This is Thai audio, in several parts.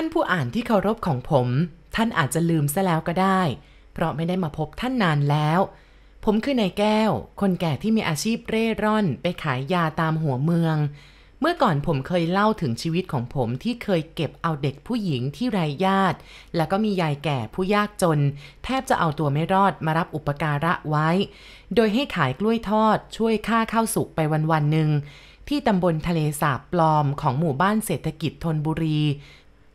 านผู้อ่านที่เคารพของผม ท่านอาจจะลืมซะแล้วก็ได้ เพราะไม่ได้มาพบท่านนานแล้ว ผมคือนายแก้ว คนแก่ที่มีอาชีพเร่ร่อนไปขายยาตามหัวเมือง เมื่อก่อนผมเคยเล่าถึงชีวิตของผม ที่เคยเก็บเอาเด็กผู้หญิงที่ไร้ญาติ แล้วก็มียายแก่ผู้ยากจน แทบจะเอาตัวไม่รอดมารับอุปการะไว้ โดยให้ขายกล้วยทอด ช่วยค่าข้าวสุกไปวันวันหนึ่งที่ตำบลทะเลสาบปลอม ของหมู่บ้านเศรษฐกิจทนบุรี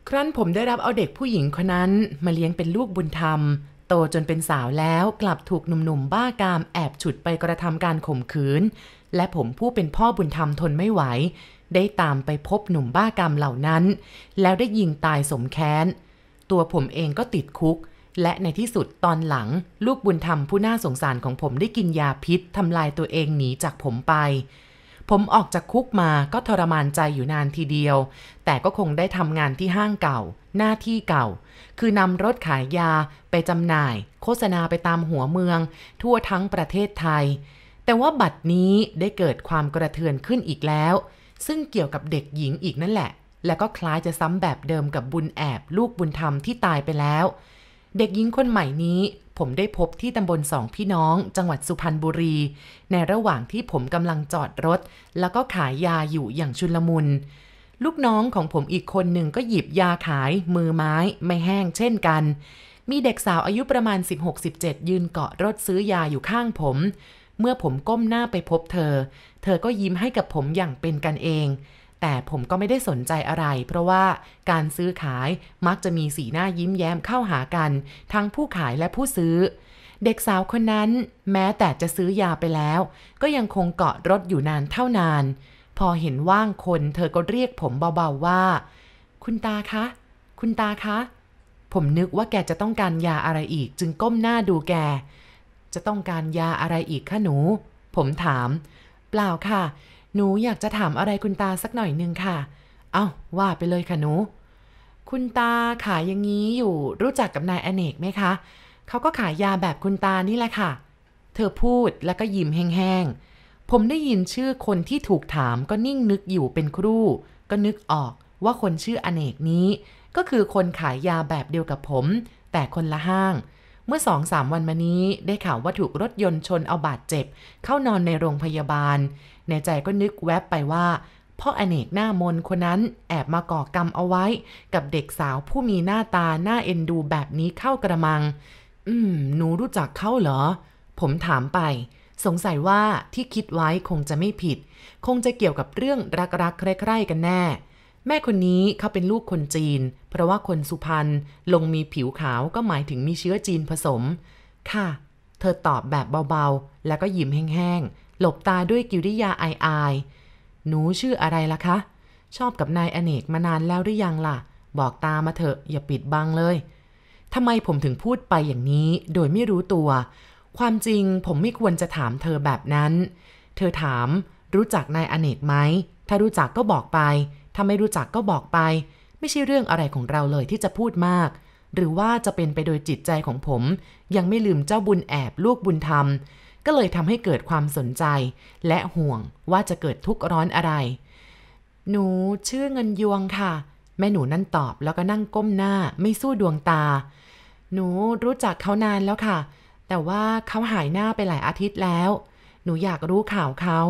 ครั้นผมได้รับเอาเด็กผู้หญิงคนนั้น มาเลี้ยงเป็นลูกบุญธรรม โตจนเป็นสาวแล้วกลับถูกหนุ่มๆบ้ากามแอบฉุดไปกระทำการข่มขืน และผมผู้เป็นพ่อบุญธรรมทนไม่ไหว ได้ตามไปพบหนุ่มบ้ากามเหล่านั้น แล้วได้ยิงตายสมแค้น ตัวผมเองก็ติดคุก และในที่สุดตอนหลังลูกบุญธรรมผู้น่าสงสารของผมได้กินยาพิษทำลายตัวเองหนีจากผมไปผมออกจากคุกมาก็ทรมานใจอยู่นานทีเดียว แต่ก็คงได้ทำงานที่ห้างเก่า หน้าที่เก่า คือนำรถขายยาไปจำหน่าย โฆษณาไปตามหัวเมือง ทั่วทั้งประเทศไทย แต่ว่าบัดนี้ได้เกิดความกระเทือนขึ้นอีกแล้ว ซึ่งเกี่ยวกับเด็กหญิงอีกนั่นแหละ และก็คล้ายจะซ้ำแบบเดิมกับบุญแอบ ลูกบุญธรรมที่ตายไปแล้วเด็กหญิงคนใหม่นี้ ผมได้พบที่ตำบลสองพี่น้องจังหวัดสุพรรณบุรี ในระหว่างที่ผมกำลังจอดรถแล้วก็ขายยาอยู่อย่างชุลมุนลูกน้องของผมอีกคนหนึ่งก็หยิบยาขาย มือไม้ไม่แห้งเช่นกัน มีเด็กสาวอายุประมาณ 16-17ยืนเกาะรถซื้อยาอยู่ข้างผม เมื่อผมก้มหน้าไปพบเธอ เธอก็ยิ้มให้กับผมอย่างเป็นกันเองแต่ผมก็ไม่ได้สนใจอะไร เพราะว่าการซื้อขายมักจะมีสีหน้ายิ้มแย้มเข้าหากัน ทั้งผู้ขายและผู้ซื้อ เด็กสาวคนนั้น แม้แต่จะซื้อยาไปแล้ว ก็ยังคงเกาะรถอยู่นานเท่านานพอเห็นว่างคนเธอก็เรียกผมเบาๆว่า คุณตาคะ คุณตาคะ ผมนึกว่าแกจะต้องการยาอะไรอีก จึงก้มหน้าดูแกจะต้องการยาอะไรอีกคะหนู ผมถาม เปล่าค่ะหนูอยากจะถามอะไรคุณตาสักหน่อยนึงค่ะ เอา้าว่าไปเลยค่ะหนู คุณตาขายอย่างนี้อยู่รู้จักกับนายอเนกไหมคะ เขาก็ขายยาแบบคุณตานี่แหละค่ะ เธอพูดแล้วก็ยิ้มแห้งๆ ผมได้ยินชื่อคนที่ถูกถามก็นิ่งนึกอยู่เป็นครู่ ก็นึกออกว่าคนชื่ออเนกนี้ ก็คือคนขายยาแบบเดียวกับผม แต่คนละห้าง เมื่อสองสามวันมานี้ได้ข่าวว่าถูกรถยนต์ชนเอาบาดเจ็บ เข้านอนในโรงพยาบาลในใจก็นึกแวบไปว่า พ่ออเนกหน้ามนคนนั้นแอบมาก่อกรรมเอาไว้ กับเด็กสาวผู้มีหน้าตาหน้าเอ็นดูแบบนี้เข้ากระมัง อืมหนูรู้จักเขาเหรอ ผมถามไป สงสัยว่าที่คิดไว้คงจะไม่ผิด คงจะเกี่ยวกับเรื่องรักๆใคร่ๆกันแน่ แม่คนนี้เขาเป็นลูกคนจีน เพราะว่าคนสุพรรณลงมีผิวขาวก็หมายถึงมีเชื้อจีนผสม ค่ะ เธอตอบแบบเบาๆ แล้วก็ยิ้มแห้งๆหลบตาด้วยกิริยาอายอายหนูชื่ออะไรล่ะคะ ชอบกับนายอเนกมานานแล้วหรือยังล่ะ บอกตามาเถอะอย่าปิดบังเลยทำไมผมถึงพูดไปอย่างนี้โดยไม่รู้ตัว ความจริงผมไม่ควรจะถามเธอแบบนั้น เธอถาม รู้จักนายอเนกไหม ถ้ารู้จักก็บอกไป ถ้าไม่รู้จักก็บอกไป ไม่ใช่เรื่องอะไรของเราเลยที่จะพูดมาก หรือว่าจะเป็นไปโดยจิตใจของผม ยังไม่ลืมเจ้าบุญแอบลูกบุญธรรมก็เลยทำให้เกิดความสนใจและห่วงว่าจะเกิดทุกข์ร้อนอะไร หนูชื่อเงินยวงค่ะ แม่หนูนั่นตอบแล้วก็นั่งก้มหน้าไม่สู้ดวงตา หนูรู้จักเขานานแล้วค่ะ แต่ว่าเขาหายหน้าไปหลายอาทิตย์แล้ว หนูอยากรู้ข่าวเขา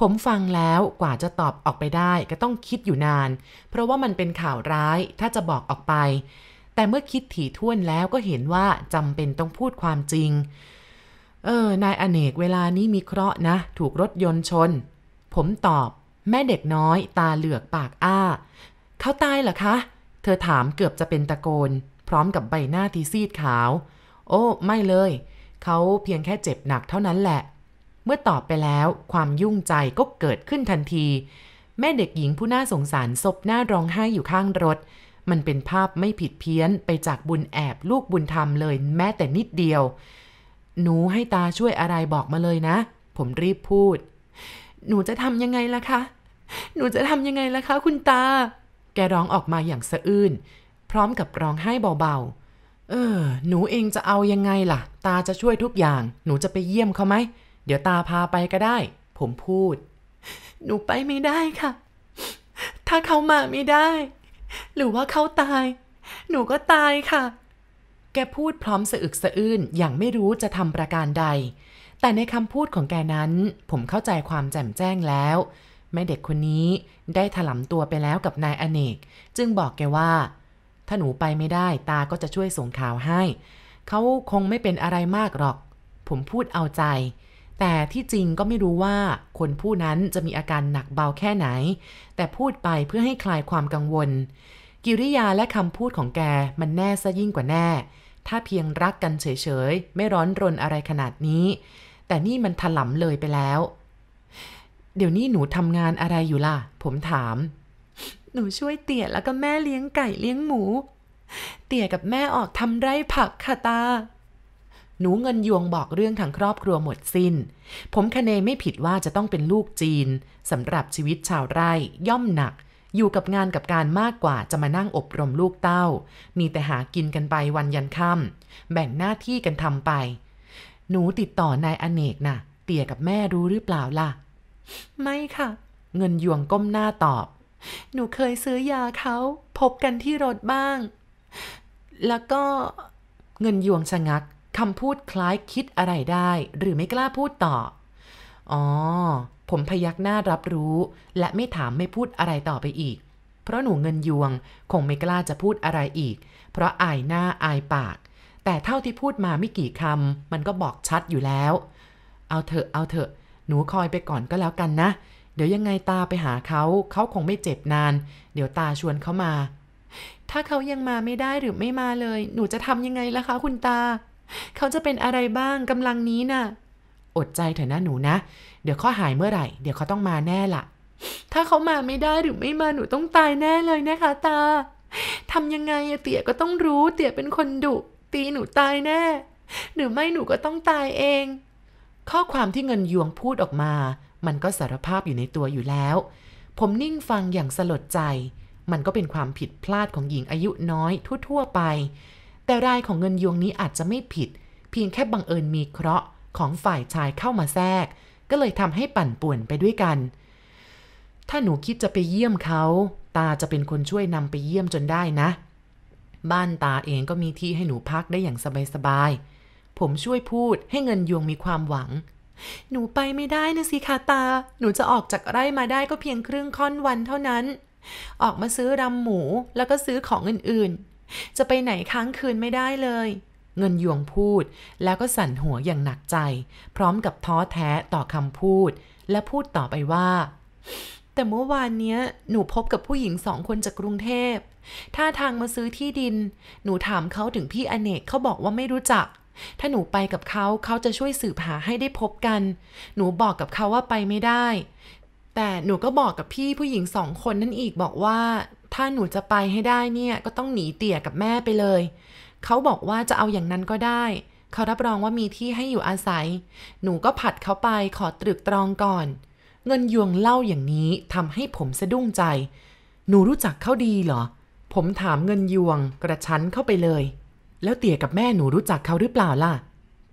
ผมฟังแล้วกว่าจะตอบออกไปได้ก็ต้องคิดอยู่นาน เพราะว่ามันเป็นข่าวร้ายถ้าจะบอกออกไป แต่เมื่อคิดถี่ถ้วนแล้วก็เห็นว่าจำเป็นต้องพูดความจริงเออ นายอเนกเวลานี้มีเคราะห์นะ ถูกรถยนต์ชน ผมตอบ แม่เด็กน้อยตาเหลือกปากอ้าเขาตายเหรอคะ เธอถามเกือบจะเป็นตะโกน พร้อมกับใบหน้าที่ซีดขาว โอ้ ไม่เลย เขาเพียงแค่เจ็บหนักเท่านั้นแหละ เมื่อตอบไปแล้ว ความยุ่งใจก็เกิดขึ้นทันที แม่เด็กหญิงผู้น่าสงสารซบหน้าร้องไห้อยู่ข้างรถ มันเป็นภาพไม่ผิดเพี้ยนไปจากบุญแอบลูกบุญธรรมเลย แม้แต่นิดเดียวหนูให้ตาช่วยอะไรบอกมาเลยนะ ผมรีบพูด หนูจะทำยังไงล่ะคะ หนูจะทำยังไงล่ะคะ คุณตา แกร้องออกมาอย่างสะอื้นพร้อมกับร้องไห้เบาๆเออ หนูเองจะเอายังไงล่ะ ตาจะช่วยทุกอย่าง หนูจะไปเยี่ยมเขาไหม เดี๋ยวตาพาไปก็ได้ ผมพูด หนูไปไม่ได้ค่ะ ถ้าเขามาไม่ได้หรือว่าเขาตาย หนูก็ตายค่ะแกพูดพร้อมสะอึกสะอื้นอย่างไม่รู้จะทำประการใด แต่ในคำพูดของแกนั้นผมเข้าใจความแจ่มแจ้งแล้ว แม่เด็กคนนี้ได้ถลาตัวไปแล้วกับนายอเนก จึงบอกแกว่า ถ้าหนูไปไม่ได้ตาก็จะช่วยส่งข่าวให้ เขาคงไม่เป็นอะไรมากหรอก ผมพูดเอาใจ แต่ที่จริงก็ไม่รู้ว่า คนผู้นั้นจะมีอาการหนักเบาแค่ไหน แต่พูดไปเพื่อให้คลายความกังวล กิริยาและคำพูดของแกมันแน่ซะยิ่งกว่าแน่ถ้าเพียงรักกันเฉยๆ ไม่ร้อนรนอะไรขนาดนี้ แต่นี่มันถล่มเลยไปแล้ว เดี๋ยวนี้หนูทำงานอะไรอยู่ล่ะ ผมถาม หนูช่วยเตี่ยแล้วก็แม่เลี้ยงไก่เลี้ยงหมู เตี่ยกับแม่ออกทำไร่ผักค่ะตา หนูเงินยวงบอกเรื่องทางครอบครัวหมดสิน้น ผมคเนไม่ผิดว่าจะต้องเป็นลูกจีนสำหรับชีวิตชาวไร่ย่อมหนักอยู่กับงานกับการมากกว่าจะมานั่งอบรมลูกเต้า มีแต่หากินกันไปวันยันค่ำแบ่งหน้าที่กันทำไป หนูติดต่อนายอเนกนะ่ะ เตี่ยกับแม่รู้หรือเปล่าล่ะ ไม่ค่ะ เงินยวงก้มหน้าตอบ หนูเคยซื้อยาเขา พบกันที่รถบ้าง แล้วก็ เงินยวงชะงักคำพูดคล้ายคิดอะไรได้ หรือไม่กล้าพูดต่อ อ๋อผมพยักหน้ารับรู้ และไม่ถามไม่พูดอะไรต่อไปอีก เพราะหนูเงินยวง คงไม่กล้าจะพูดอะไรอีก เพราะอายหน้าอายปาก แต่เท่าที่พูดมาไม่กี่คำมันก็บอกชัดอยู่แล้ว เอาเถอะ เอาเถอะหนูคอยไปก่อนก็แล้วกันนะ เดี๋ยวยังไงตาไปหาเขา เขาคงไม่เจ็บนาน เดี๋ยวตาชวนเขามา ถ้าเขายังมาไม่ได้หรือไม่มาเลย หนูจะทำยังไงล่ะคะ คุณตาเขาจะเป็นอะไรบ้างกำลังนี้นะ่ะอดใจเถอะนะหนูนะ เดี๋ยวเขาหายเมื่อไหร่ เดี๋ยวเขาต้องมาแน่ละถ้าเขามาไม่ได้หรือไม่มาหนูต้องตายแน่เลยนะคะ ตาทำยังไงเตี่ยก็ต้องรู้เตี่ยเป็นคนดุ ตีหนูตายแน่ หรือไม่หนูก็ต้องตายเอง ข้อความที่เงินยวงพูดออกมา มันก็สารภาพอยู่ในตัวอยู่แล้ว ผมนิ่งฟังอย่างสลดใจ มันก็เป็นความผิดพลาดของหญิงอายุน้อย ทั่ว ๆไป แต่รายของเงินยวงนี้อาจจะไม่ผิด เพียงแค่บังเอิญมีเคราะห์ของฝ่ายชายเข้ามาแทรก ก็เลยทำให้ปั่นป่วนไปด้วยกัน ถ้าหนูคิดจะไปเยี่ยมเขา ตาจะเป็นคนช่วยนำไปเยี่ยมจนได้นะ บ้านตาเองก็มีที่ให้หนูพักได้อย่างสบายๆ ผมช่วยพูดให้เงินยวงมีความหวัง หนูไปไม่ได้นะสิคะตา หนูจะออกจากไร่มาได้ก็เพียงครึ่งค่อนวันเท่านั้น ออกมาซื้อรำหมูแล้วก็ซื้อของอื่นๆ จะไปไหนค้างคืนไม่ได้เลยเงินยวงพูด แล้วก็สั่นหัวอย่างหนักใจ พร้อมกับท้อแท้ต่อคำพูด และพูดต่อไปว่า แต่เมื่อวานเนี้ยหนูพบกับผู้หญิงสองคน จากกรุงเทพท่าทางมาซื้อที่ดิน หนูถามเขาถึงพี่อเนก เขาบอกว่าไม่รู้จัก ถ้าหนูไปกับเขาเขาจะช่วยสืบหาให้ได้พบกัน หนูบอกกับเขาว่าไปไม่ได้ แต่หนูก็บอกกับพี่ผู้หญิงสองคนนั่นอีกบอกว่า ถ้าหนูจะไปให้ได้เนี่ยก็ต้องหนีเตี่ยกับแม่ไปเลยเขาบอกว่าจะเอาอย่างนั้นก็ได้ เขารับรองว่ามีที่ให้อยู่อาศัย หนูก็ผัดเขาไปขอตรึกตรองก่อน เงินยวงเล่าอย่างนี้ทำให้ผมสะดุ้งใจ หนูรู้จักเขาดีเหรอ ผมถามเงินยวง กระชั้นเข้าไปเลย แล้วเตี่ยกับแม่หนูรู้จักเขาหรือเปล่าล่ะ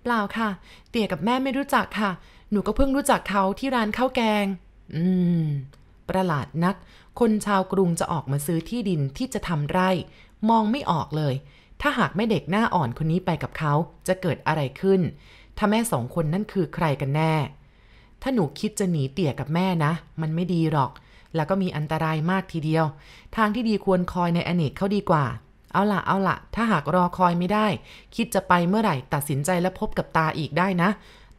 เปล่าค่ะ เตี่ยกับแม่ไม่รู้จักค่ะ หนูก็เพิ่งรู้จักเขาที่ร้านข้าวแกง อืม ประหลาดนัก คนชาวกรุงจะออกมาซื้อที่ดินที่จะทำไร่ มองไม่ออกเลยถ้าหากไม่เด็กหน้าอ่อนคนนี้ไปกับเขา จะเกิดอะไรขึ้น ถ้าแม่สองคนนั่นคือใครกันแน่ ถ้าหนูคิดจะหนีเตี่ยกับแม่นะมันไม่ดีหรอก แล้วก็มีอันตรายมากทีเดียว ทางที่ดีควรคอยในอเนกเขาดีกว่า เอาละเอาละถ้าหากรอคอยไม่ได้ คิดจะไปเมื่อไหร่ตัดสินใจและพบกับตาอีกได้นะ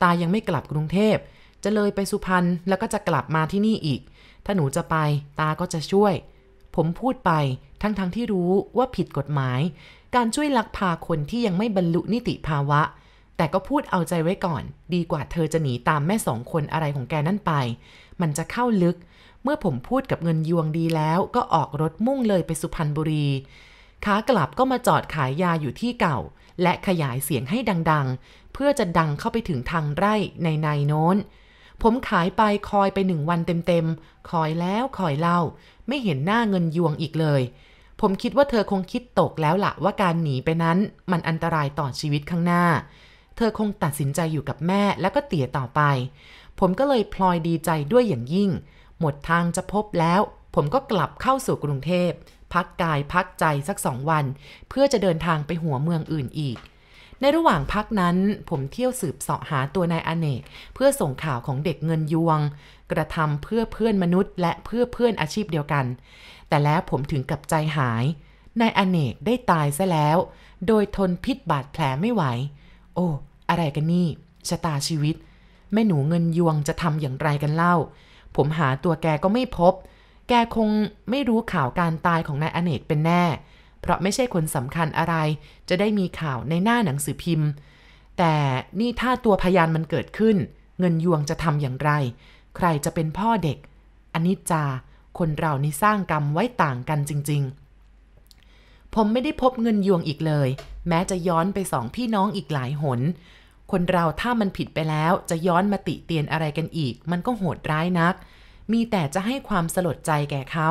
ตายังไม่กลับกรุงเทพจะเลยไปสุพรรณแล้วก็จะกลับมาที่นี่อีก ถ้าหนูจะไป ตาก็จะช่วยผมพูดไป ทั้งๆทที่รู้ว่าผิดกฎหมาย การช่วยลักพาคนที่ยังไม่บรรลุนิติภาวะ แต่ก็พูดเอาใจไว้ก่อน ดีกว่าเธอจะหนีตามแม่สองคนอะไรของแกนั่นไป มันจะเข้าลึก เมื่อผมพูดกับเงินยวงดีแล้วก็ออกรถมุ่งเลยไปสุพรรณบุรีขากลับก็มาจอดขายยาอยู่ที่เก่า และขยายเสียงให้ดังๆ เพื่อจะดังเข้าไปถึงทางไร่ในในโน้นผมขายไปคอยไปหนึ่งวันเต็มๆ คอยแล้วคอยเล่า ไม่เห็นหน้าเงินยวงอีกเลย ผมคิดว่าเธอคงคิดตกแล้วละว่าการหนีไปนั้นมันอันตรายต่อชีวิตข้างหน้า เธอคงตัดสินใจอยู่กับแม่แล้วก็เตี่ยต่อไป ผมก็เลยพลอยดีใจด้วยอย่างยิ่ง หมดทางจะพบแล้ว ผมก็กลับเข้าสู่กรุงเทพ พักกายพักใจสักสองวัน เพื่อจะเดินทางไปหัวเมืองอื่นอีกในระหว่างพักนั้น ผมเที่ยวสืบเสาะหาตัวนายอเนกเพื่อส่งข่าวของเด็กเงินยวง กระทำเพื่อเพื่อนมนุษย์ และเพื่อเพื่อนอาชีพเดียวกัน แต่แล้วผมถึงกับใจหายนายอเนกได้ตายซะแล้ว โดยทนพิษบาดแผลไม่ไหว โอ้ อะไรกันนี่ชะตาชีวิตแม่หนูเงินยวงจะทำอย่างไรกันเล่า ผมหาตัวแกก็ไม่พบ แกคงไม่รู้ข่าวการตายของนายอเนกเป็นแน่เพราะไม่ใช่คนสำคัญอะไร จะได้มีข่าวในหน้าหนังสือพิมพ์ แต่นี่ถ้าตัวพยานมันเกิดขึ้น เงินยวงจะทำอย่างไร ใครจะเป็นพ่อเด็กอันนี้จา คนเรานี่สร้างกรรมไว้ต่างกันจริงๆ ผมไม่ได้พบเงินยวงอีกเลย แม้จะย้อนไปสองพี่น้องอีกหลายหน คนเราถ้ามันผิดไปแล้วจะย้อนมาติเตียนอะไรกันอีก มันก็โหดร้ายนัก มีแต่จะให้ความสลดใจแก่เขา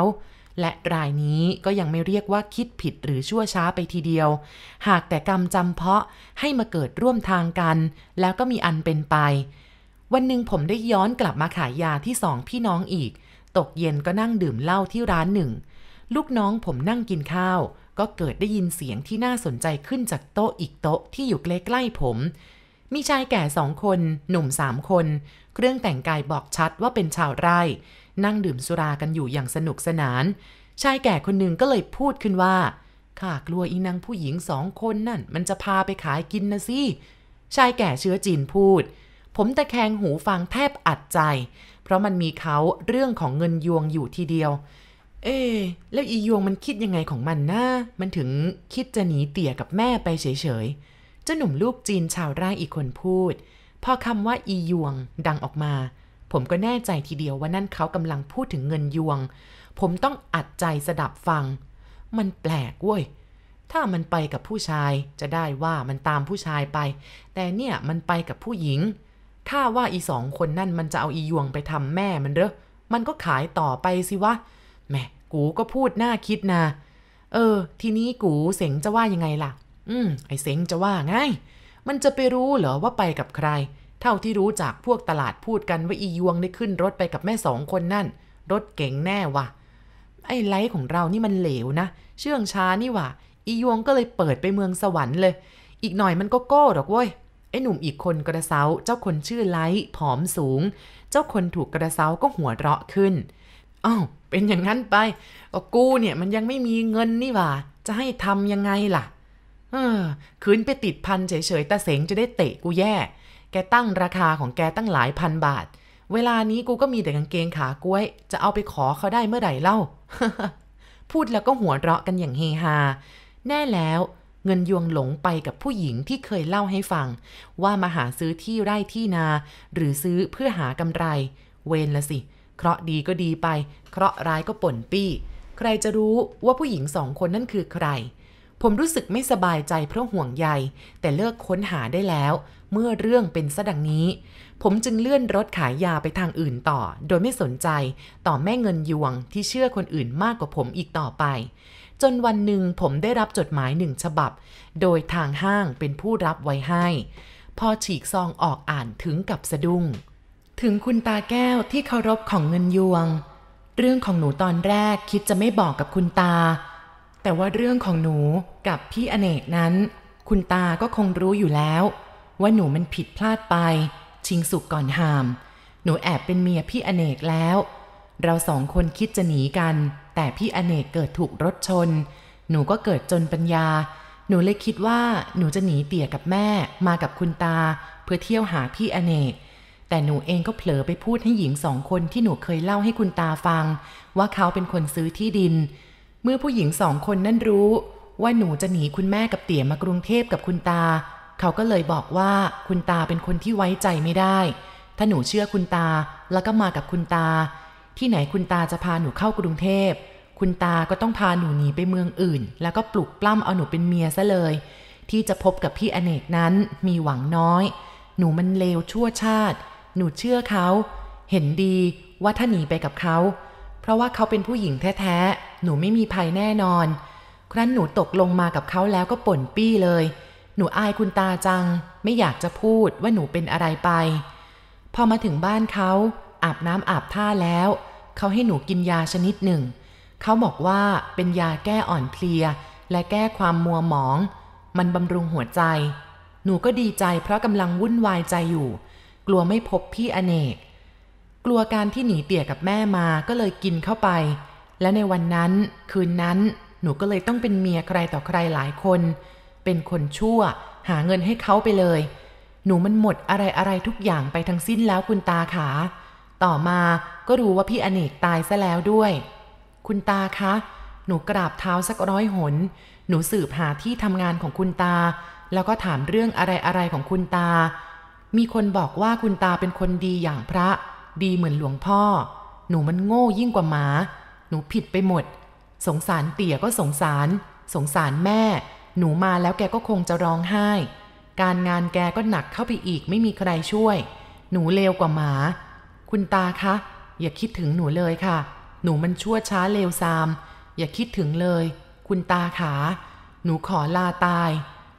และรายนี้ก็ยังไม่เรียกว่าคิดผิดหรือชั่วช้าไปทีเดียว หากแต่กรรมจำเพาะให้มาเกิดร่วมทางกัน แล้วก็มีอันเป็นไป วันหนึ่งผมได้ย้อนกลับมาขายยาที่สองพี่น้องอีก ตกเย็นก็นั่งดื่มเหล้าที่ร้านหนึ่ง ลูกน้องผมนั่งกินข้าว ก็เกิดได้ยินเสียงที่น่าสนใจขึ้นจากโต๊ะอีกโต๊ะที่อยู่ใกล้ๆผม มีชายแก่สองคน หนุ่มสามคน เครื่องแต่งกายบอกชัดว่าเป็นชาวไร่นั่งดื่มสุรากันอยู่อย่างสนุกสนาน ชายแก่คนหนึ่งก็เลยพูดขึ้นว่าข้ากลัวอีนางผู้หญิงสองคนนั่นมันจะพาไปขายกินนะสิ ชายแก่เชื้อจีนพูด ผมตะแคงหูฟังแทบอัดใจ เพราะมันมีเขาเรื่องของเงินยวงอยู่ทีเดียว เอ๊แล้วอียวงมันคิดยังไงของมันนะมันถึงคิดจะหนีเตี่ยกับแม่ไปเฉยๆเจ้าหนุ่มลูกจีนชาวไร่อีกคนพูด พอคำว่าอียวงดังออกมาผมก็แน่ใจทีเดียวว่านั่นเขากำลังพูดถึงเงินยวง ผมต้องอัดใจสดับฟัง มันแปลกเว้ย ถ้ามันไปกับผู้ชาย จะได้ว่ามันตามผู้ชายไป แต่เนี่ยมันไปกับผู้หญิง ถ้าว่าอีสองคนนั่นมันจะเอาอียวงไปทำแม่มันเด้อมันก็ขายต่อไปสิวะแม่กูก็พูดน่าคิดนะ เออ ทีนี้กูเสงจะว่ายังไงล่ะ อืมไอเสงจะว่าไงมันจะไปรู้เหรอว่าไปกับใครเท่าที่รู้จากพวกตลาดพูดกันว่าอียวงได้ขึ้นรถไปกับแม่สองคนนั่น รถเก๋งแน่วะไอ้ไลท์ของเรานี่มันเหลวนะเชื่องช้านี่วะอียวงก็เลยเปิดไปเมืองสวรรค์เลย อีกหน่อยมันก็โก้หรอกเว้ยไอ้หนุ่มอีกคนกระเซาเจ้าคนชื่อไลท์ผอมสูง เจ้าคนถูกกระเซาก็หัวเราะขึ้น อ้าวเป็นอย่างนั้นไปก็กูเนี่ยมันยังไม่มีเงินนี่ว่จะให้ทำยังไงล่ะเออคืนไปติดพันเฉยๆตาเสงจะได้เตะกูแย่แกตั้งราคาของแกตั้งหลายพันบาท เวลานี้กูก็มีแต่กางเกงขากล้วย จะเอาไปขอเขาได้เมื่อไหร่เล่า พูดแล้วก็หัวเราะกันอย่างเฮฮา แน่แล้ว เงินยวงหลงไปกับผู้หญิงที่เคยเล่าให้ฟัง ว่ามาหาซื้อที่ไร่ที่นา หรือซื้อเพื่อหากำไร เวรละสิ เคราะดีก็ดีไป เคราะร้ายก็ป่นปี้ ใครจะรู้ว่าผู้หญิงสองคนนั่นคือใครผมรู้สึกไม่สบายใจเพราะห่วงใยแต่เลิกค้นหาได้แล้วเมื่อเรื่องเป็นซะดังนี้ ผมจึงเลื่อนรถขายยาไปทางอื่นต่อโดยไม่สนใจต่อแม่เงินยวงที่เชื่อคนอื่นมากกว่าผมอีกต่อไป จนวันหนึ่งผมได้รับจดหมายหนึ่งฉบับ โดยทางห้างเป็นผู้รับไว้ให้ พอฉีกซองออกอ่านถึงกับสะดุ้งถึงคุณตาแก้วที่เคารพของเงินยวง เรื่องของหนูตอนแรกคิดจะไม่บอกกับคุณตาแต่ว่าเรื่องของหนูกับพี่อเนกนั้น คุณตาก็คงรู้อยู่แล้ว ว่าหนูมันผิดพลาดไป ชิงสุกก่อนหาม หนูแอบเป็นเมียพี่อเนกแล้ว เราสองคนคิดจะหนีกัน แต่พี่อเนกเกิดถูกรถชน หนูก็เกิดจนปัญญา หนูเลยคิดว่าหนูจะหนีเตี่ยกับแม่มากับคุณตาเพื่อเที่ยวหาพี่อเนกแต่หนูเองก็เผลอไปพูดให้หญิงสองคนที่หนูเคยเล่าให้คุณตาฟัง ว่าเขาเป็นคนซื้อที่ดินเมื่อผู้หญิงสองคนนั่นรู้ว่าหนูจะหนีคุณแม่กับเตี่ยมากรุงเทพกับคุณตา เขาก็เลยบอกว่าคุณตาเป็นคนที่ไว้ใจไม่ได้ ถ้าหนูเชื่อคุณตาแล้วก็มากับคุณตา ที่ไหนคุณตาจะพาหนูเข้ากรุงเทพ คุณตาก็ต้องพาหนูหนีไปเมืองอื่น แล้วก็ปลุกปล้ำเอาหนูเป็นเมียซะเลย ที่จะพบกับพี่อเนกนั้นมีหวังน้อย หนูมันเลวชั่วชาติ หนูเชื่อเขา เห็นดี ว่าถ้าหนีไปกับเขาเพราะว่าเขาเป็นผู้หญิงแท้ๆ หนูไม่มีภัยแน่นอน ครั้นหนูตกลงมากับเขาแล้วก็ป่นปี้เลย หนูอายคุณตาจัง ไม่อยากจะพูดว่าหนูเป็นอะไรไป พอมาถึงบ้านเขาอาบน้ำอาบท่าแล้ว เขาให้หนูกินยาชนิดหนึ่ง เขาบอกว่าเป็นยาแก้อ่อนเพลียและแก้ความมัวหมอง มันบำรุงหัวใจ หนูก็ดีใจเพราะกำลังวุ่นวายใจอยู่ กลัวไม่พบพี่อเนกกลัวการที่หนีเตี่ยกับแม่มาก็เลยกินเข้าไป และในวันนั้นคืนนั้น หนูก็เลยต้องเป็นเมียใครต่อใครหลายคน เป็นคนชั่ว หาเงินให้เขาไปเลย หนูมันหมดอะไรอะไรทุกอย่างไปทั้งสิ้นแล้วคุณตาขา ต่อมาก็รู้ว่าพี่อเนกตายซะแล้วด้วย คุณตาคะ หนูกราบเท้าสักร้อยหน หนูสืบหาที่ทำงานของคุณตา แล้วก็ถามเรื่องอะไรอะไรของคุณตา มีคนบอกว่าคุณตาเป็นคนดีอย่างพระดีเหมือนหลวงพ่อ หนูมันโง่ยิ่งกว่าหมา หนูผิดไปหมด สงสารเตี่ยก็สงสาร สงสารแม่ หนูมาแล้วแกก็คงจะร้องไห้ การงานแกก็หนักเข้าไปอีกไม่มีใครช่วย หนูเลวกว่าหมา คุณตาคะ อย่าคิดถึงหนูเลยค่ะ หนูมันชั่วช้าเลวซาม อย่าคิดถึงเลย คุณตาขา หนูขอลาตาย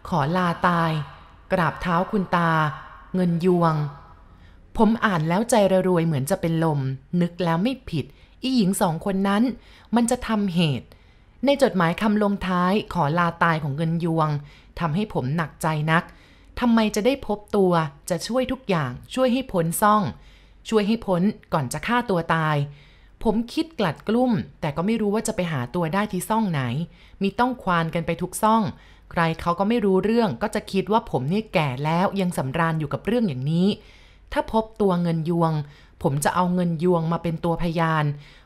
ขอลาตาย กราบเท้าคุณตา เงินยวงผมอ่านแล้วใจระรวยเหมือนจะเป็นลม นึกแล้วไม่ผิด อีหญิงสองคนนั้น มันจะทำเหตุ ในจดหมายคำลงท้ายขอลาตายของเงินยวง ทำให้ผมหนักใจนัก ทำไมจะได้พบตัว จะช่วยทุกอย่าง ช่วยให้พ้นซ่อง ช่วยให้พ้นก่อนจะฆ่าตัวตาย ผมคิดกลัดกลุ้ม แต่ก็ไม่รู้ว่าจะไปหาตัวได้ที่ซ่องไหน มีต้องควานกันไปทุกซ่อง ใครเขาก็ไม่รู้เรื่อง ก็จะคิดว่าผมนี่แก่แล้วยังสำราญอยู่กับเรื่องอย่างนี้ถ้าพบตัวเงินยวง ผมจะเอาเงินยวงมาเป็นตัวพยาน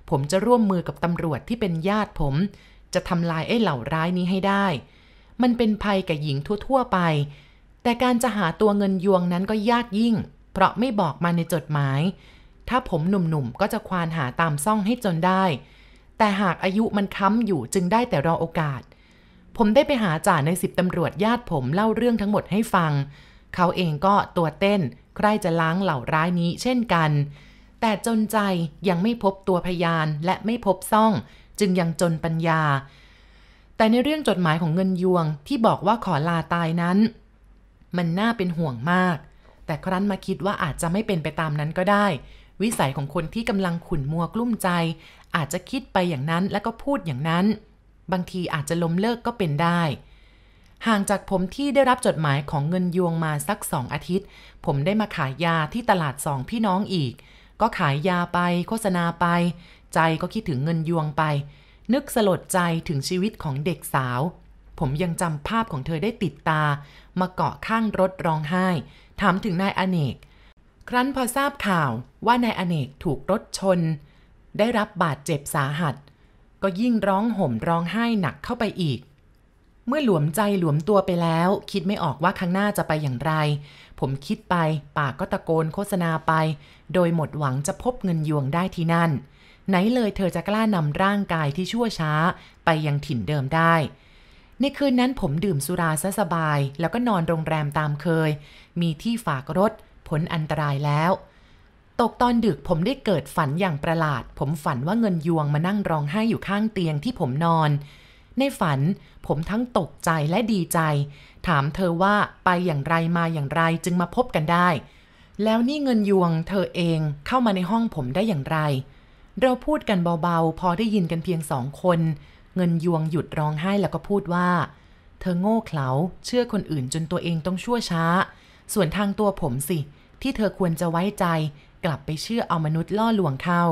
ผมจะร่วมมือกับตำรวจที่เป็นญาติผม จะทำลายไอ้เหล่าร้ายนี้ให้ได้ มันเป็นภัยแก่หญิงทั่ว ๆ ไป แต่การจะหาตัวเงินยวงนั้นก็ยากยิ่ง เพราะไม่บอกมาในจดหมาย ถ้าผมหนุ่มๆก็จะควานหาตามซ่องให้จนได้ แต่หากอายุมันค้ำอยู่จึงได้แต่รอโอกาส ผมได้ไปหาจ่าในสิบตำรวจญาติผมเล่าเรื่องทั้งหมดให้ฟัง เขาเองก็ตัวเต้นใครจะล้างเหล่าร้ายนี้เช่นกัน แต่จนใจยังไม่พบตัวพยานและไม่พบซ่อง จึงยังจนปัญญา แต่ในเรื่องจดหมายของเงินยวงที่บอกว่าขอลาตายนั้น มันน่าเป็นห่วงมาก แต่ครั้นมาคิดว่าอาจจะไม่เป็นไปตามนั้นก็ได้ วิสัยของคนที่กำลังขุนมัวกลุ้มใจ อาจจะคิดไปอย่างนั้นแล้วก็พูดอย่างนั้น บางทีอาจจะล้มเลิกก็เป็นได้ ห่างจากผมที่ได้รับจดหมายของเงินยวงมาสักสองอาทิตย์ผมได้มาขายยาที่ตลาดสองพี่น้องอีก ก็ขายยาไปโฆษณาไป ใจก็คิดถึงเงินยวงไป นึกสลดใจถึงชีวิตของเด็กสาว ผมยังจำภาพของเธอได้ติดตามาเกาะข้างรถร้องไห้ถามถึงนายอเนก ครั้นพอทราบข่าวว่านายอเนกถูกรถชนได้รับบาดเจ็บสาหัส ก็ยิ่งร้องห่มร้องไห้หนักเข้าไปอีกเมื่อหลวมใจหลวมตัวไปแล้ว คิดไม่ออกว่าข้างหน้าจะไปอย่างไร ผมคิดไปปากก็ตะโกนโฆษณาไป โดยหมดหวังจะพบเงินยวงได้ที่นั่น ไหนเลยเธอจะกล้านำร่างกายที่ชั่วช้า ไปยังถิ่นเดิมได้ในคืนนั้นผมดื่มสุราซะสบาย แล้วก็นอนโรงแรมตามเคย มีที่ฝากรถ ผลอันตรายแล้ว ตกตอนดึกผมได้เกิดฝันอย่างประหลาด ผมฝันว่าเงินยวงมานั่งร้องไห้อยู่ข้างเตียงที่ผมนอนในฝันผมทั้งตกใจและดีใจ ถามเธอว่าไปอย่างไรมาอย่างไรจึงมาพบกันได้ แล้วนี่เงินยวงเธอเองเข้ามาในห้องผมได้อย่างไร เราพูดกันเบาๆ พอได้ยินกันเพียงสองคน เงินยวงหยุดร้องไห้แล้วก็พูดว่า เธอโง่เขลา เชื่อคนอื่นจนตัวเองต้องชั่วช้า ส่วนทางตัวผมสิ ที่เธอควรจะไว้ใจ กลับไปเชื่อเอามนุษย์ล่อลวงเข้า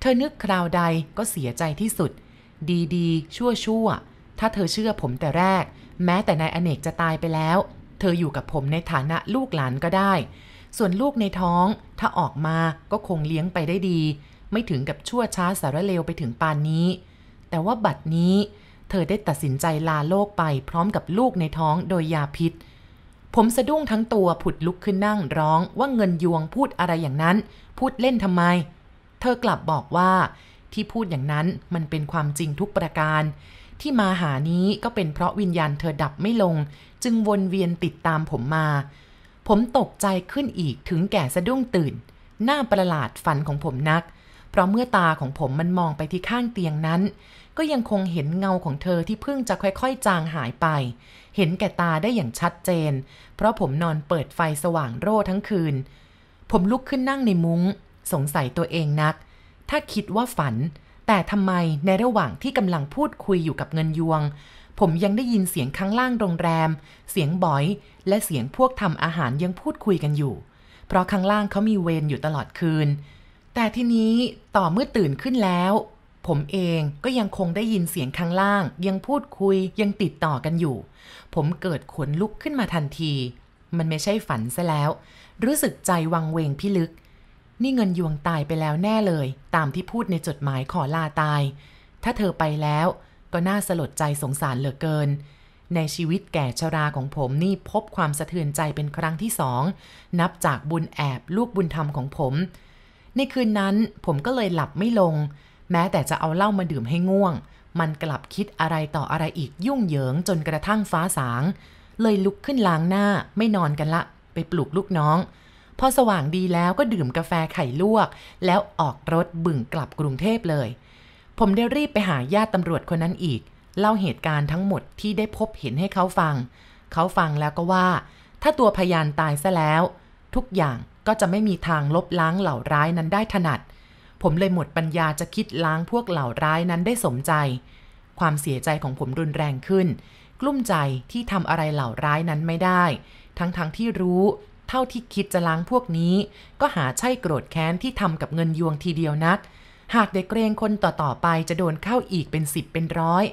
เธอนึกคราวใดก็เสียใจที่สุดดีๆ ชั่วๆ ถ้าเธอเชื่อผมแต่แรก แม้แต่นายอเนกจะตายไปแล้ว เธออยู่กับผมในฐานะลูกหลานก็ได้ ส่วนลูกในท้อง ถ้าออกมา ก็คงเลี้ยงไปได้ดี ไม่ถึงกับชั่วช้าสารเลวไปถึงปานนี้ แต่ว่าบัดนี้ เธอได้ตัดสินใจลาโลกไปพร้อมกับลูกในท้องโดยยาพิษ ผมสะดุ้งทั้งตัวผุดลุกขึ้นนั่งร้องว่าเงินยวง พูดอะไรอย่างนั้น พูดเล่นทำไม เธอกลับบอกว่าที่พูดอย่างนั้นมันเป็นความจริงทุกประการ ที่มาหานี้ก็เป็นเพราะวิญญาณเธอดับไม่ลง จึงวนเวียนติดตามผมมา ผมตกใจขึ้นอีกถึงแก่สะดุ้งตื่น หน้าประหลาดฝันของผมนัก เพราะเมื่อตาของผมมันมองไปที่ข้างเตียงนั้น ก็ยังคงเห็นเงาของเธอที่เพิ่งจะค่อยๆ จางหายไป เห็นแก่ตาได้อย่างชัดเจน เพราะผมนอนเปิดไฟสว่างโร่ทั้งคืน ผมลุกขึ้นนั่งในมุง้ง สงสัยตัวเองนักถ้าคิดว่าฝัน แต่ทำไมในระหว่างที่กำลังพูดคุยอยู่กับเงินยวง ผมยังได้ยินเสียงข้างล่างโรงแรม เสียงบอย และเสียงพวกทำอาหารยังพูดคุยกันอยู่ เพราะข้างล่างเขามีเวรอยู่ตลอดคืน แต่ทีนี้ต่อเมื่อตื่นขึ้นแล้ว ผมเองก็ยังคงได้ยินเสียงข้างล่าง ยังพูดคุยยังติดต่อกันอยู่ ผมเกิดขนลุกขึ้นมาทันที มันไม่ใช่ฝันซะแล้ว รู้สึกใจวังเวงพิลึกนี่เงินยวงตายไปแล้วแน่เลย ตามที่พูดในจดหมายขอลาตาย ถ้าเธอไปแล้วก็น่าสลดใจสงสารเหลือเกิน ในชีวิตแก่ชราของผมนี่พบความสะเทือนใจเป็นครั้งที่สองนับจากบุญแอบลูกบุญธรรมของผม ในคืนนั้นผมก็เลยหลับไม่ลง แม้แต่จะเอาเหล้ามาดื่มให้ง่วง มันกลับคิดอะไรต่ออะไรอีกยุ่งเหยิงจนกระทั่งฟ้าสางเลยลุกขึ้นล้างหน้าไม่นอนกันละ ไปปลุกลูกน้องพอสว่างดีแล้วก็ดื่มกาแฟไข่ลวก แล้วออกรถบึ่งกลับกรุงเทพเลย ผมได้รีบไปหาญาติตำรวจคนนั้นอีก เล่าเหตุการณ์ทั้งหมดที่ได้พบเห็นให้เขาฟัง เขาฟังแล้วก็ว่า ถ้าตัวพยานตายซะแล้ว ทุกอย่างก็จะไม่มีทางลบล้างเหล่าร้ายนั้นได้ถนัด ผมเลยหมดปัญญาจะคิดล้างพวกเหล่าร้ายนั้นได้สมใจ ความเสียใจของผมรุนแรงขึ้น กลุ้มใจที่ทำอะไรเหล่าร้ายนั้นไม่ได้ ทั้งๆทที่รู้เท่าที่คิดจะล้างพวกนี้ ก็หาใช่โกรธแค้นที่ทำกับเงินยวงทีเดียวนัก หากเด็กเกรงคนต่อ ๆ ไปจะโดนเข้าอีกเป็นสิบเป็นร้อย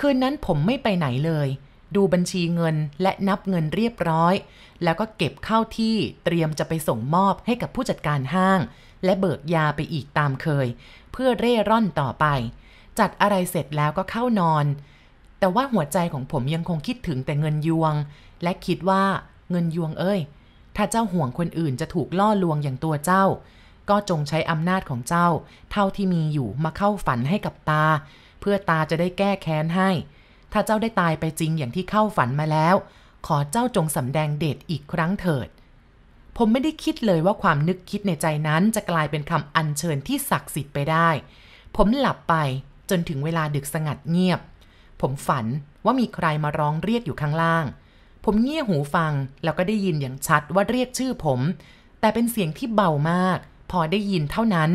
คืนนั้นผมไม่ไปไหนเลย ดูบัญชีเงินและนับเงินเรียบร้อย แล้วก็เก็บเข้าที่เตรียมจะไปส่งมอบให้กับผู้จัดการห้าง และเบิกยาไปอีกตามเคย เพื่อเร่ร่อนต่อไป จัดอะไรเสร็จแล้วก็เข้านอน แต่ว่าหัวใจของผมยังคงคิดถึงแต่เงินยวง และคิดว่า เงินยวงเอ้ยถ้าเจ้าห่วงคนอื่นจะถูกล่อลวงอย่างตัวเจ้า ก็จงใช้อำนาจของเจ้าเท่าที่มีอยู่มาเข้าฝันให้กับตา เพื่อตาจะได้แก้แค้นให้ ถ้าเจ้าได้ตายไปจริงอย่างที่เข้าฝันมาแล้ว ขอเจ้าจงสำแดงเดชอีกครั้งเถิด ผมไม่ได้คิดเลยว่าความนึกคิดในใจนั้นจะกลายเป็นคำอัญเชิญที่ศักดิ์สิทธิ์ไปได้ ผมหลับไปจนถึงเวลาดึกสงัดเงียบ ผมฝันว่ามีใครมาร้องเรียกอยู่ข้างล่างผมเงี่ยหูฟังแล้วก็ได้ยินอย่างชัดว่าเรียกชื่อผม แต่เป็นเสียงที่เบามาก พอได้ยินเท่านั้น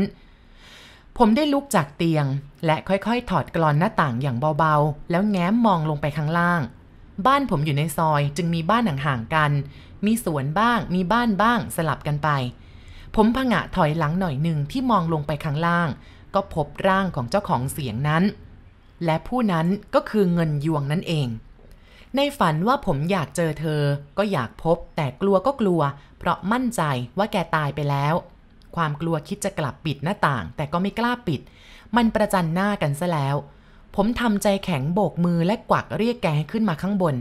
ผมได้ลุกจากเตียง และค่อยๆถอดกรอนหน้าต่างอย่างเบาๆแล้วแง้มมองลงไปข้างล่าง บ้านผมอยู่ในซอยจึงมีบ้านห่างๆกัน มีสวนบ้างมีบ้านบ้างสลับกันไป ผมผงะถอยหลังหน่อยหนึ่งที่มองลงไปข้างล่าง ก็พบร่างของเจ้าของเสียงนั้น และผู้นั้นก็คือเงินยวงนั่นเองในฝันว่าผมอยากเจอเธอ ก็อยากพบแต่กลัวก็กลัว เพราะมั่นใจว่าแกตายไปแล้ว ความกลัวคิดจะกลับปิดหน้าต่าง แต่ก็ไม่กล้าปิด มันประจันหน้ากันซะแล้ว ผมทำใจแข็งโบกมือและกวักเรียกแกให้ขึ้นมาข้างบน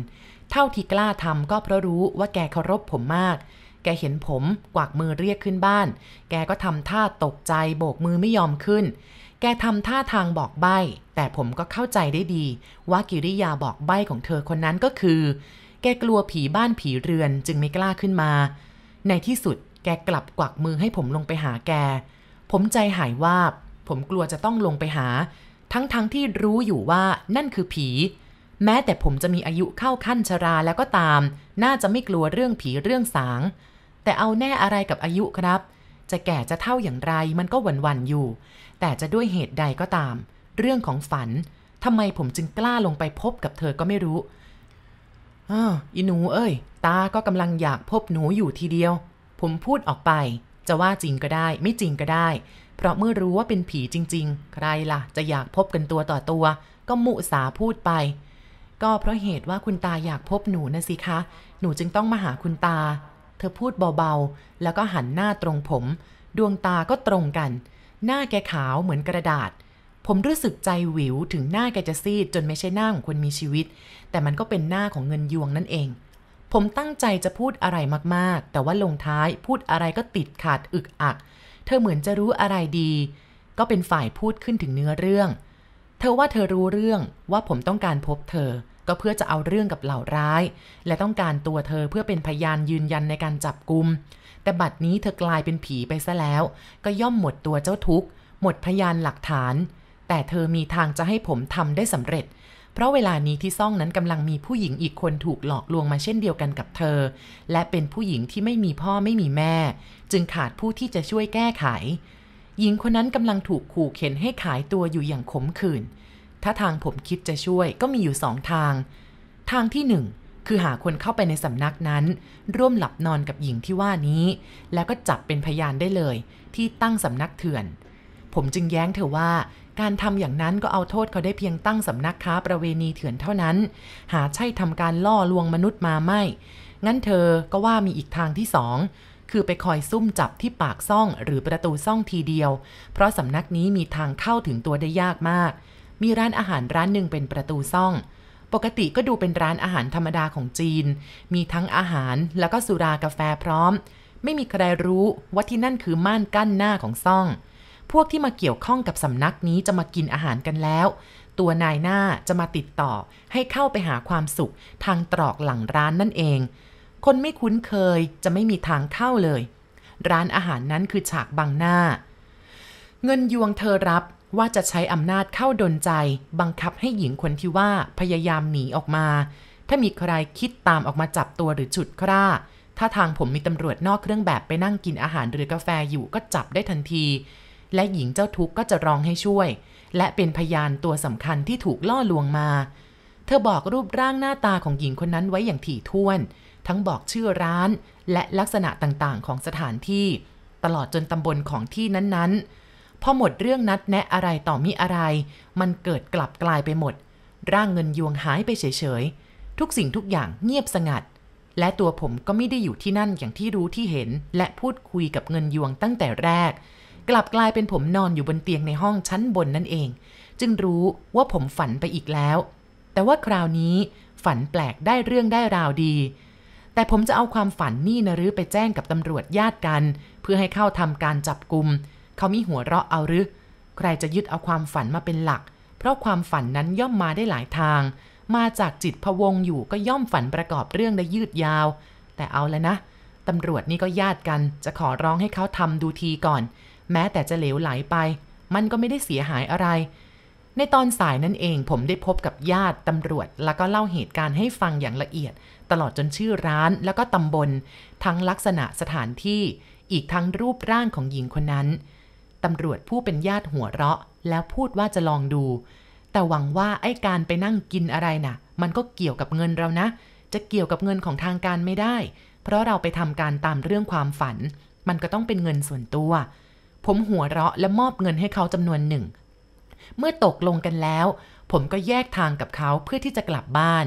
เท่าที่กล้าทำก็เพราะรู้ว่าแกเคารพผมมาก แกเห็นผมกวักมือเรียกขึ้นบ้าน แกก็ทำท่าตกใจโบกมือไม่ยอมขึ้นแกทำท่าทางบอกใบ้แต่ผมก็เข้าใจได้ดี ว่ากิริยาบอกใบ้ของเธอคนนั้นก็คือ แกกลัวผีบ้านผีเรือนจึงไม่กล้าขึ้นมา ในที่สุดแกกลับกวักมือให้ผมลงไปหาแก ผมใจหายวาบผมกลัวจะต้องลงไปหา ทั้งๆทที่รู้อยู่ว่านั่นคือผี แม้แต่ผมจะมีอายุเข้าขั้นชราแล้วก็ตาม น่าจะไม่กลัวเรื่องผีเรื่องสาง แต่เอาแน่อะไรกับอายุครับ จะแก่จะเท่าอย่างไร มันก็หวั่นๆอยู่แต่จะด้วยเหตุใดก็ตาม เรื่องของฝัน ทำไมผมจึงกล้าลงไปพบกับเธอก็ไม่รู้อ้าอีหนู เอ้ย ตาก็กำลังอยากพบหนูอยู่ทีเดียว ผมพูดออกไป จะว่าจริงก็ได้ ไม่จริงก็ได้ เพราะเมื่อรู้ว่าเป็นผีจริงๆ ใครล่ะ จะอยากพบกันตัวต่อตัว ก็มุสาพูดไป ก็เพราะเหตุว่าคุณตาอยากพบหนูนะสิคะ หนูจึงต้องมาหาคุณตา เธอพูดเบาๆ แล้วก็หันหน้าตรงผม ดวงตา ก็ตรงกันหน้าแกขาวเหมือนกระดาษ ผมรู้สึกใจหวิวถึงหน้าแกจะซีดจนไม่ใช่หน้าของคนมีชีวิต แต่มันก็เป็นหน้าของเงินยวงนั่นเอง ผมตั้งใจจะพูดอะไรมากๆ แต่ว่าลงท้ายพูดอะไรก็ติดขาดอึกอัก เธอเหมือนจะรู้อะไรดี ก็เป็นฝ่ายพูดขึ้นถึงเนื้อเรื่อง เธอว่าเธอรู้เรื่องว่าผมต้องการพบเธอก็เพื่อจะเอาเรื่องกับเหล่าร้าย และต้องการตัวเธอเพื่อเป็นพยานยืนยันในการจับกลุมแต่บัดนี้เธอกลายเป็นผีไปซะแล้ว ก็ย่อมหมดตัวเจ้าทุกข์หมดพยานหลักฐาน แต่เธอมีทางจะให้ผมทำได้สำเร็จ เพราะเวลานี้ที่ซ่องนั้นกำลังมีผู้หญิงอีกคนถูกหลอกลวงมาเช่นเดียวกันกับเธอ และเป็นผู้หญิงที่ไม่มีพ่อไม่มีแม่ จึงขาดผู้ที่จะช่วยแก้ไขหญิงคนนั้นกำลังถูกขู่เข็นให้ขายตัวอยู่อย่างขมขื่นถ้าทางผมคิดจะช่วยก็มีอยู่สองทาง ทางที่หนึ่งคือหาคนเข้าไปในสำนักนั้น ร่วมหลับนอนกับหญิงที่ว่านี้ แล้วก็จับเป็นพยานได้เลย ที่ตั้งสำนักเถื่อน ผมจึงแย้งเธอว่าการทำอย่างนั้นก็เอาโทษเขาได้เพียงตั้งสำนักค้า ประเวณีเถื่อนเท่านั้น หาใช่ทำการล่อลวงมนุษย์มาไม่ งั้นเธอก็ว่ามีอีกทางที่สอง คือไปคอยซุ่มจับที่ปากซ่อง หรือประตูซ่องทีเดียว เพราะสำนักนี้มีทางเข้าถึงตัวได้ยากมาก มีร้านอาหารร้านหนึ่งเป็นประตูซ่องปกติก็ดูเป็นร้านอาหารธรรมดาของจีน มีทั้งอาหารแล้วก็สุรากาแฟพร้อม ไม่มีใครรู้ว่าที่นั่นคือม่านกั้นหน้าของซ่อง พวกที่มาเกี่ยวข้องกับสำนักนี้จะมากินอาหารกันแล้ว ตัวนายหน้าจะมาติดต่อ ให้เข้าไปหาความสุข ทางตรอกหลังร้านนั่นเอง คนไม่คุ้นเคย จะไม่มีทางเข้าเลย ร้านอาหารนั้นคือฉากบังหน้า เงินยวงเธอรับว่าจะใช้อำนาจเข้าดนใจ บังคับให้หญิงคนที่ว่าพยายามหนีออกมา ถ้ามีใครคิดตามออกมาจับตัวหรือฉุดคร้าถ้าทางผมมีตำรวจนอกเครื่องแบบไปนั่งกินอาหารหรือกาแฟอยู่ก็จับได้ทันที และหญิงเจ้าทุกข์ก็จะร้องให้ช่วย และเป็นพยานตัวสำคัญที่ถูกล่อลวงมา เธอบอกรูปร่างหน้าตาของหญิงคนนั้นไว้อย่างถี่ถ้วน ทั้งบอกชื่อร้านและลักษณะต่างๆ ของสถานที่ ตลอดจนตำบลของที่นั้นๆพอหมดเรื่องนัดแนะอะไรต่อมีอะไร มันเกิดกลับกลายไปหมด ร่างเงินยวงหายไปเฉย ๆ ทุกสิ่งทุกอย่างเงียบสงัด และตัวผมก็ไม่ได้อยู่ที่นั่นอย่างที่รู้ที่เห็น และพูดคุยกับเงินยวงตั้งแต่แรก กลับกลายเป็นผมนอนอยู่บนเตียงในห้องชั้นบนนั่นเอง จึงรู้ว่าผมฝันไปอีกแล้ว แต่ว่าคราวนี้ฝันแปลกได้เรื่องได้ราวดี แต่ผมจะเอาความฝันนี่นะรือไปแจ้งกับตำรวจญาติกัน เพื่อให้เข้าทำการจับกลุ่มเขามีหัวเราะเอาหรือ ใครจะยึดเอาความฝันมาเป็นหลัก เพราะความฝันนั้นย่อมมาได้หลายทาง มาจากจิตพวงอยู่ก็ย่อมฝันประกอบเรื่องได้ยืดยาว แต่เอาแล้วนะ ตำรวจนี่ก็ญาติกัน จะขอร้องให้เขาทำดูทีก่อน แม้แต่จะเหลวไหลไป มันก็ไม่ได้เสียหายอะไร ในตอนสายนั่นเองผมได้พบกับญาติตำรวจ แล้วก็เล่าเหตุการณ์ให้ฟังอย่างละเอียด ตลอดจนชื่อร้านแล้วก็ตำบล ทั้งลักษณะสถานที่ อีกทั้งรูปร่างของหญิงคนนั้นตำรวจผู้เป็นญาติหัวเราะแล้วพูดว่าจะลองดู แต่หวังว่าไอ้การไปนั่งกินอะไรนะ่ะ มันก็เกี่ยวกับเงินเรานะ จะเกี่ยวกับเงินของทางการไม่ได้ เพราะเราไปทำการตามเรื่องความฝัน มันก็ต้องเป็นเงินส่วนตัว ผมหัวเราะและมอบเงินให้เขาจำนวนหนึ่ง เมื่อตกลงกันแล้ว ผมก็แยกทางกับเขาเพื่อที่จะกลับบ้าน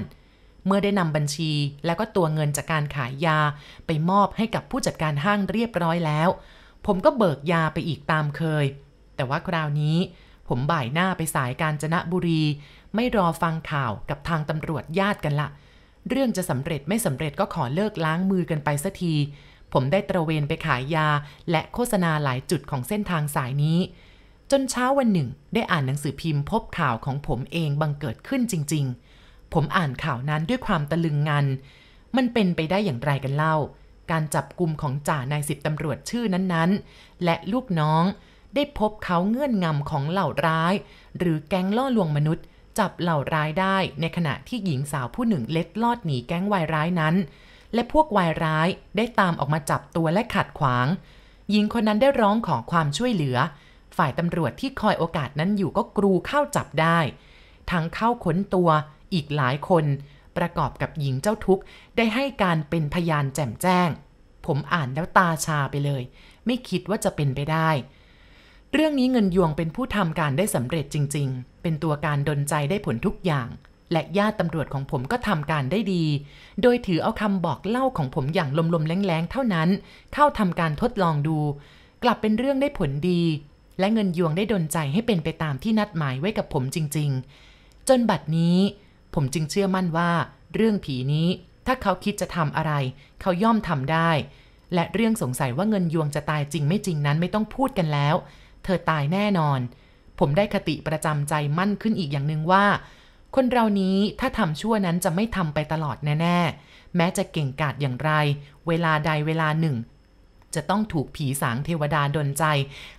เมื่อได้นำบัญชีแล้วก็ตัวเงินจากการขายยา ไปมอบให้กับผู้จัดการห้างเรียบร้อยแล้วผมก็เบิกยาไปอีกตามเคย แต่ว่าคราวนี้ ผมบ่ายหน้าไปสายการจนบุรี ไม่รอฟังข่าวกับทางตำรวจญาติกันละ เรื่องจะสำเร็จไม่สำเร็จก็ขอเลิกล้างมือกันไปสักที ผมได้ตระเวนไปขายยาและโฆษณาหลายจุดของเส้นทางสายนี้ จนเช้าวันหนึ่งได้อ่านหนังสือพิมพ์ พบข่าวของผมเองบังเกิดขึ้นจริง ๆ ผมอ่านข่าวนั้นด้วยความตะลึงงัน มันเป็นไปได้อย่างไรกันเล่าการจับกลุ่มของจ่านายสิบตำรวจชื่อนั้นๆ และลูกน้องได้พบเขาเงื่อนงำของเหล่าร้าย หรือแก๊งล่อลวงมนุษย์ จับเหล่าร้ายได้ ในขณะที่หญิงสาวผู้หนึ่งเล็ดลอดหนีแก๊งวายร้ายนั้น และพวกวายร้ายได้ตามออกมาจับตัวและขัดขวาง หญิงคนนั้นได้ร้องขอความช่วยเหลือ ฝ่ายตำรวจที่คอยโอกาสนั้นอยู่ก็กรูเข้าจับได้ ทั้งเข้าค้นตัวอีกหลายคนประกอบกับหญิงเจ้าทุกข์ได้ให้การเป็นพยานแจ่มแจ้ง ผมอ่านแล้วตาชาไปเลย ไม่คิดว่าจะเป็นไปได้ เรื่องนี้เงินยวงเป็นผู้ทำการได้สำเร็จจริง ๆ เป็นตัวการดนใจได้ผลทุกอย่าง และญาติตำรวจของผมก็ทำการได้ดี โดยถือเอาคำบอกเล่าของผมอย่างลมๆแรงๆ เท่านั้น เข้าทำการทดลองดู กลับเป็นเรื่องได้ผลดี และเงินยวงได้ดนใจให้เป็นไปตามที่นัดหมายไว้กับผมจริง ๆ จนบัดนี้ผมจึงเชื่อมั่นว่าเรื่องผีนี้ถ้าเขาคิดจะทำอะไรเขาย่อมทำได้ และเรื่องสงสัยว่าเงินยวงจะตายจริงไม่จริงนั้นไม่ต้องพูดกันแล้ว เธอตายแน่นอน ผมได้คติประจำใจมั่นขึ้นอีกอย่างหนึ่งว่า คนเรานี้ถ้าทำชั่วนั้นจะไม่ทำไปตลอดแน่ๆแม้จะเก่งกาจอย่างไร เวลาใดเวลาหนึ่ง จะต้องถูกผีสางเทวดาดนใจ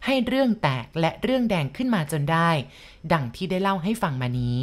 ให้เรื่องแตกและเรื่องแดงขึ้นมาจนได้ ดังที่ได้เล่าให้ฟังมานี้